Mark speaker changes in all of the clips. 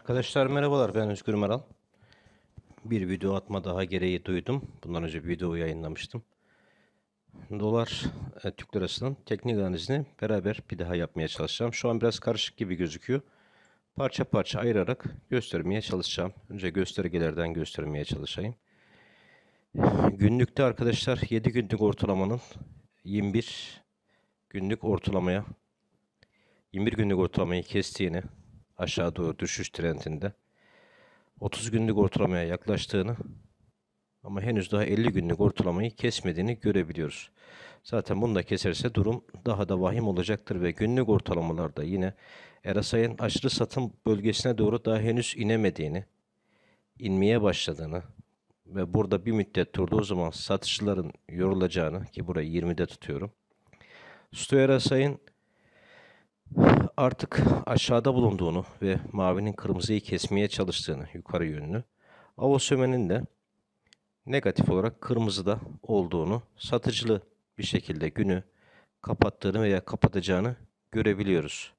Speaker 1: Arkadaşlar merhabalar ben Özgür Maral. Bir video atma daha gereği duydum. Bundan önce bir video yayınlamıştım. Dolar e, Türk Lirası'nın teknik analizini beraber bir daha yapmaya çalışacağım. Şu an biraz karışık gibi gözüküyor. Parça parça ayırarak göstermeye çalışacağım. Önce göstergelerden göstermeye çalışayım. Günlükte arkadaşlar 7 günlük ortalamanın 21 günlük ortalamaya 21 günlük ortalamayı kestiğini aşağı doğru düşüş trendinde. 30 günlük ortalamaya yaklaştığını ama henüz daha 50 günlük ortalamayı kesmediğini görebiliyoruz. Zaten bunu da keserse durum daha da vahim olacaktır ve günlük ortalamalarda yine Erasay'ın aşırı satım bölgesine doğru daha henüz inemediğini, inmeye başladığını ve burada bir müddet durduğu zaman satışçıların yorulacağını ki burayı 20'de tutuyorum. Stu Erasay'ın artık aşağıda bulunduğunu ve mavinin kırmızıyı kesmeye çalıştığını yukarı yönlü, avosömenin de negatif olarak kırmızıda olduğunu, satıcılı bir şekilde günü kapattığını veya kapatacağını görebiliyoruz.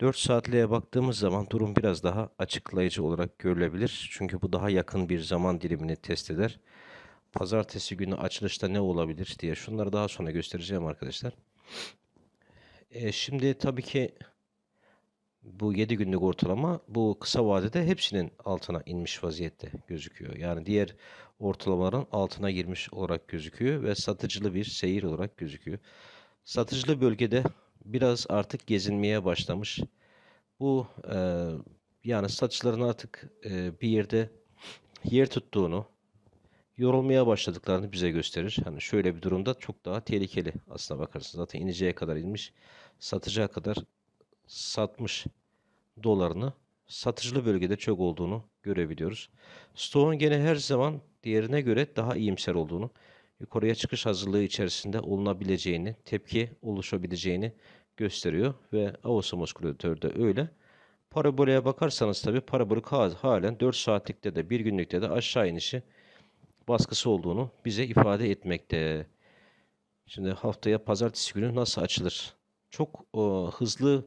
Speaker 1: 4 saatliğe baktığımız zaman durum biraz daha açıklayıcı olarak görülebilir. Çünkü bu daha yakın bir zaman dilimini test eder. Pazartesi günü açılışta ne olabilir diye şunları daha sonra göstereceğim arkadaşlar. E, şimdi tabii ki bu 7 günlük ortalama bu kısa vadede hepsinin altına inmiş vaziyette gözüküyor. Yani diğer ortalamaların altına girmiş olarak gözüküyor ve satıcılı bir seyir olarak gözüküyor. Satıcılı bölgede biraz artık gezinmeye başlamış. Bu e, yani satıcıların artık e, bir yerde yer tuttuğunu yorulmaya başladıklarını bize gösterir. Hani şöyle bir durumda çok daha tehlikeli aslına bakarsınız. Zaten ineceğe kadar inmiş, satacağı kadar satmış dolarını satıcılı bölgede çok olduğunu görebiliyoruz. Stoğun gene her zaman diğerine göre daha iyimser olduğunu, yukarıya çıkış hazırlığı içerisinde olunabileceğini, tepki oluşabileceğini gösteriyor ve Avosamos de öyle. Parabola'ya bakarsanız tabi parabolik halen 4 saatlikte de 1 günlükte de aşağı inişi baskısı olduğunu bize ifade etmekte. Şimdi haftaya pazartesi günü nasıl açılır? Çok e, hızlı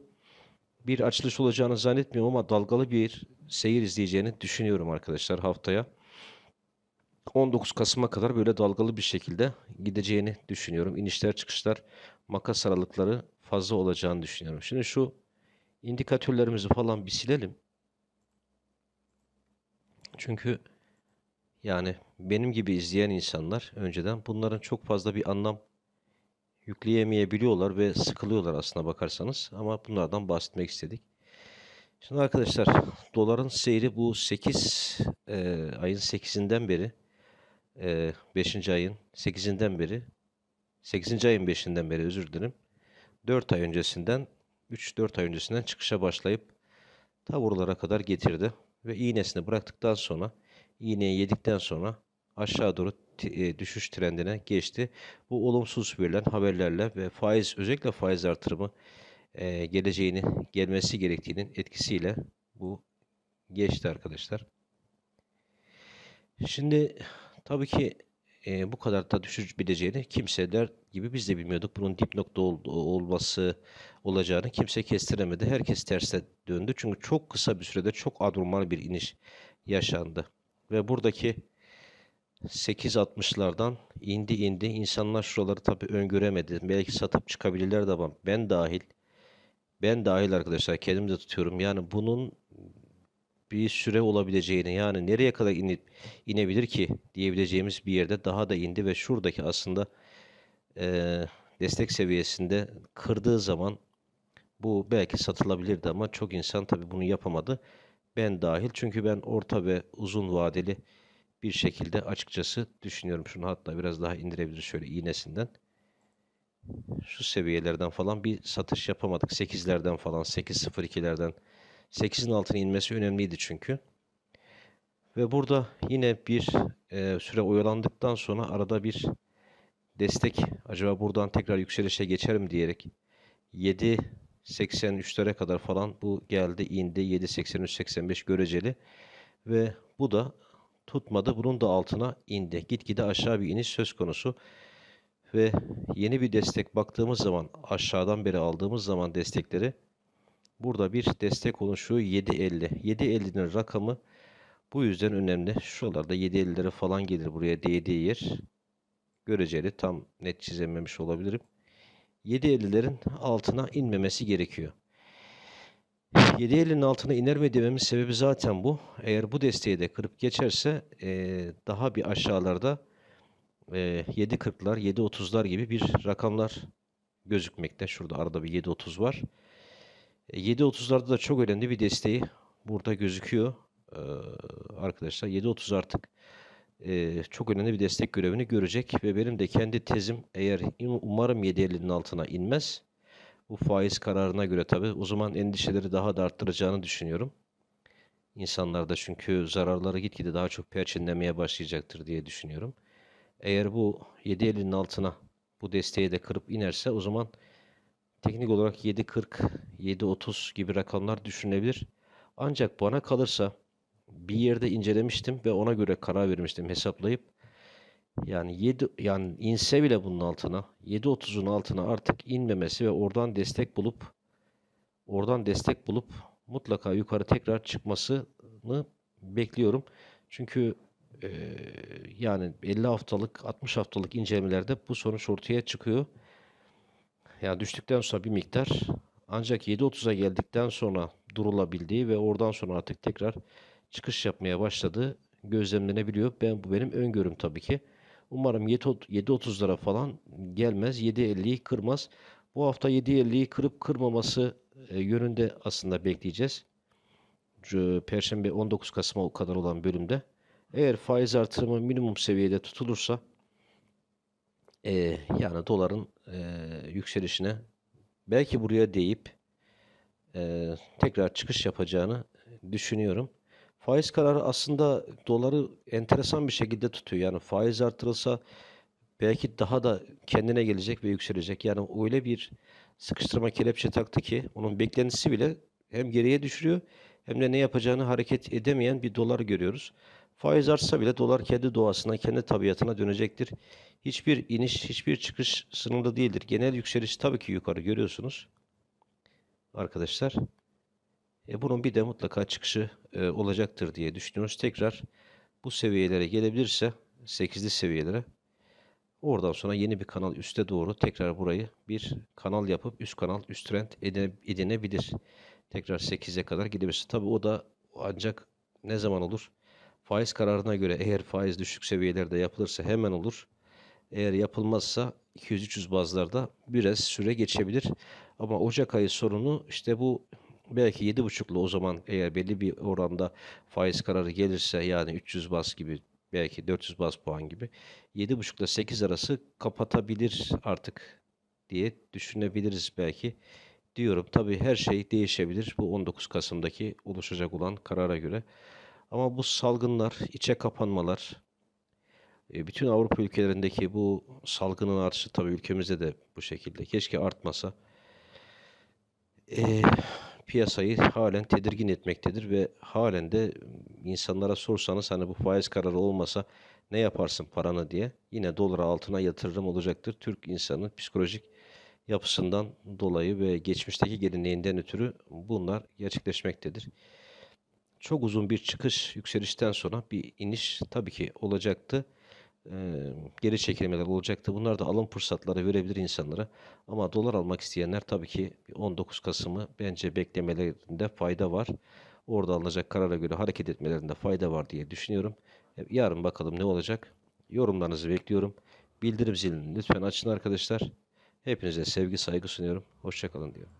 Speaker 1: bir açılış olacağını zannetmiyorum ama dalgalı bir seyir izleyeceğini düşünüyorum arkadaşlar haftaya. 19 Kasım'a kadar böyle dalgalı bir şekilde gideceğini düşünüyorum. İnişler çıkışlar makas aralıkları fazla olacağını düşünüyorum. Şimdi şu indikatörlerimizi falan bir silelim. Çünkü yani benim gibi izleyen insanlar önceden bunların çok fazla bir anlam yükleyemeyebiliyorlar ve sıkılıyorlar aslına bakarsanız. Ama bunlardan bahsetmek istedik. Şimdi arkadaşlar doların seyri bu 8 e, ayın 8'inden beri e, 5. ayın 8'inden beri 8. ayın 5'inden beri özür dilerim. 4 ay öncesinden 3-4 ay öncesinden çıkışa başlayıp tavurlara kadar getirdi ve iğnesini bıraktıktan sonra iğneyi yedikten sonra aşağı doğru e, düşüş trendine geçti. Bu olumsuz verilen haberlerle ve faiz özellikle faiz artırımı e, geleceğini gelmesi gerektiğinin etkisiyle bu geçti arkadaşlar. Şimdi tabii ki e, bu kadar da düşürbileceğini kimse der gibi biz de bilmiyorduk. Bunun dip nokta ol, olması olacağını kimse kestiremedi. Herkes terse döndü. Çünkü çok kısa bir sürede çok anormal bir iniş yaşandı. Ve buradaki 8.60'lardan indi indi. insanlar şuraları tabi öngöremedi. Belki satıp çıkabilirler de ama ben dahil. Ben dahil arkadaşlar kendimi de tutuyorum. Yani bunun bir süre olabileceğini yani nereye kadar inip, inebilir ki diyebileceğimiz bir yerde daha da indi ve şuradaki aslında e, destek seviyesinde kırdığı zaman bu belki satılabilirdi ama çok insan tabi bunu yapamadı ben dahil. Çünkü ben orta ve uzun vadeli bir şekilde açıkçası düşünüyorum. Şunu hatta biraz daha indirebiliriz şöyle iğnesinden. Şu seviyelerden falan bir satış yapamadık. 8'lerden falan 8.02'lerden 8'in altına inmesi önemliydi çünkü. Ve burada yine bir e, süre oyalandıktan sonra arada bir destek acaba buradan tekrar yükselişe geçerim diyerek 7 83'lere kadar falan bu geldi indi 7 83 85 göreceli ve bu da tutmadı bunun da altına indi gitgide aşağı bir iniş söz konusu ve yeni bir destek baktığımız zaman aşağıdan beri aldığımız zaman destekleri burada bir destek oluşuyor 7.50 7.50'nin rakamı bu yüzden önemli şuralarda 7.50'lere falan gelir buraya değdiği yer göreceli tam net çizememiş olabilirim 7.50'lerin altına inmemesi gerekiyor. 7.50'nin altına iner mi dememin sebebi zaten bu. Eğer bu desteği de kırıp geçerse e, daha bir aşağılarda e, 7.40'lar, 7.30'lar gibi bir rakamlar gözükmekte. Şurada arada bir 7.30 var. 7.30'larda e, da çok önemli bir desteği burada gözüküyor. Ee, arkadaşlar 7.30 artık e, çok önemli bir destek görevini görecek ve benim de kendi tezim eğer umarım 7.50'nin altına inmez. Bu faiz kararına göre tabi o zaman endişeleri daha da arttıracağını düşünüyorum. İnsanlarda çünkü zararları gitgide daha çok perçinlemeye başlayacaktır diye düşünüyorum. Eğer bu 7.50'nin altına bu desteği de kırıp inerse o zaman teknik olarak 7.40, 7.30 gibi rakamlar düşünebilir. Ancak bana kalırsa bir yerde incelemiştim ve ona göre karar vermiştim hesaplayıp. Yani 7 yani inse bile bunun altına 7.30'un altına artık inmemesi ve oradan destek bulup oradan destek bulup mutlaka yukarı tekrar çıkmasını bekliyorum. Çünkü e, yani 50 haftalık 60 haftalık incelemelerde bu sonuç ortaya çıkıyor. Yani düştükten sonra bir miktar ancak 7.30'a geldikten sonra durulabildiği ve oradan sonra artık tekrar çıkış yapmaya başladı. Gözlemlenebiliyor. Ben bu benim öngörüm tabii ki. Umarım 7.30'lara falan gelmez. 7.50'yi kırmaz. Bu hafta 7.50'yi kırıp kırmaması e, yönünde aslında bekleyeceğiz. Perşembe 19 Kasım'a kadar olan bölümde. Eğer faiz artırımı minimum seviyede tutulursa e, yani doların e, yükselişine belki buraya deyip e, tekrar çıkış yapacağını düşünüyorum. Faiz kararı aslında doları enteresan bir şekilde tutuyor. Yani faiz artırılsa belki daha da kendine gelecek ve yükselecek. Yani öyle bir sıkıştırma kelepçe taktı ki onun beklentisi bile hem geriye düşürüyor hem de ne yapacağını hareket edemeyen bir dolar görüyoruz. Faiz artsa bile dolar kendi doğasına, kendi tabiatına dönecektir. Hiçbir iniş, hiçbir çıkış sınırlı değildir. Genel yükseliş tabii ki yukarı görüyorsunuz arkadaşlar. E, bunun bir de mutlaka çıkışı e, olacaktır diye düşünüyoruz. Tekrar bu seviyelere gelebilirse 8'li seviyelere oradan sonra yeni bir kanal üste doğru tekrar burayı bir kanal yapıp üst kanal üst trend edine, edinebilir. Tekrar 8'e kadar gidebilirse. Tabi o da ancak ne zaman olur? Faiz kararına göre eğer faiz düşük seviyelerde yapılırsa hemen olur. Eğer yapılmazsa 200-300 bazlarda biraz süre geçebilir. Ama Ocak ayı sorunu işte bu belki 7,5'lu o zaman eğer belli bir oranda faiz kararı gelirse yani 300 bas gibi belki 400 bas puan gibi 7,5 ile 8 arası kapatabilir artık diye düşünebiliriz belki diyorum. tabi her şey değişebilir bu 19 Kasım'daki oluşacak olan karara göre. Ama bu salgınlar, içe kapanmalar, e, bütün Avrupa ülkelerindeki bu salgının artışı tabi ülkemizde de bu şekilde. Keşke artmasa. Ee, piyasayı halen tedirgin etmektedir ve halen de insanlara sorsanız hani bu faiz kararı olmasa ne yaparsın paranı diye yine dolara altına yatırım olacaktır. Türk insanın psikolojik yapısından dolayı ve geçmişteki geleneğinden ötürü bunlar gerçekleşmektedir. Çok uzun bir çıkış yükselişten sonra bir iniş tabii ki olacaktı. Ee, geri çekilmeler olacaktı. Bunlar da alım fırsatları verebilir insanlara. Ama dolar almak isteyenler tabii ki 19 Kasım'ı bence beklemelerinde fayda var. Orada alınacak karara göre hareket etmelerinde fayda var diye düşünüyorum. E, yarın bakalım ne olacak. Yorumlarınızı bekliyorum. Bildirim zilini lütfen açın arkadaşlar. Hepinize sevgi saygı sunuyorum. Hoşçakalın diyorum.